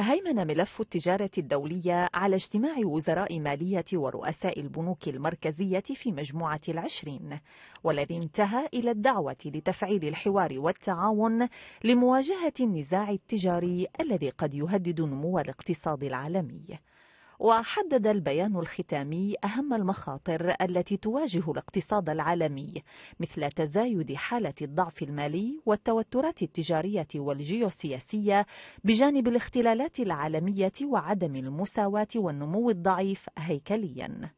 هيمن ملف التجارة الدولية على اجتماع وزراء مالية ورؤساء البنوك المركزية في مجموعة العشرين والذي انتهى إلى الدعوة لتفعيل الحوار والتعاون لمواجهة النزاع التجاري الذي قد يهدد نمو الاقتصاد العالمي وحدد البيان الختامي أهم المخاطر التي تواجه الاقتصاد العالمي مثل تزايد حالة الضعف المالي والتوترات التجارية والجيوسياسية بجانب الاختلالات العالمية وعدم المساواة والنمو الضعيف هيكلياً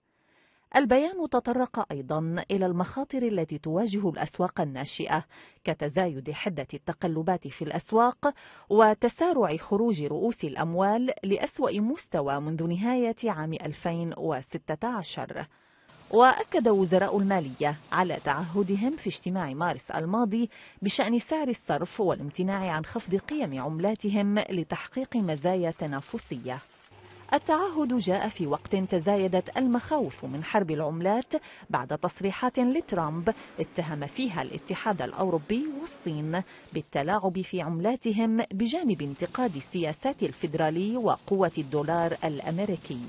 البيان تطرق أيضا إلى المخاطر التي تواجه الأسواق الناشئة كتزايد حدة التقلبات في الأسواق وتسارع خروج رؤوس الأموال لأسوأ مستوى منذ نهاية عام 2016 وأكد وزراء المالية على تعهدهم في اجتماع مارس الماضي بشأن سعر الصرف والامتناع عن خفض قيم عملاتهم لتحقيق مزايا تنافسية التعهد جاء في وقت تزايدت المخاوف من حرب العملات بعد تصريحات لترامب اتهم فيها الاتحاد الأوروبي والصين بالتلاعب في عملاتهم بجانب انتقاد السياسات الفيدرالي وقوة الدولار الأمريكي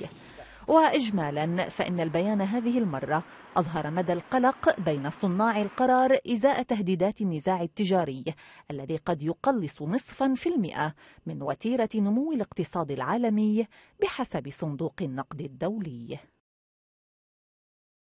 وإجمالا فإن البيان هذه المرة أظهر مدى القلق بين صناع القرار إزاء تهديدات النزاع التجاري الذي قد يقلص نصفا في المئة من وتيرة نمو الاقتصاد العالمي بحسب صندوق النقد الدولي